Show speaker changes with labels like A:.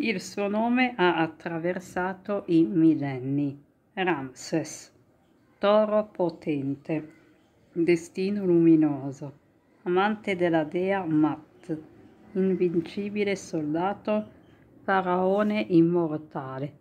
A: Il suo nome ha attraversato i millenni. Ramses, toro potente, destino luminoso, amante della dea Mat, invincibile soldato, faraone immortale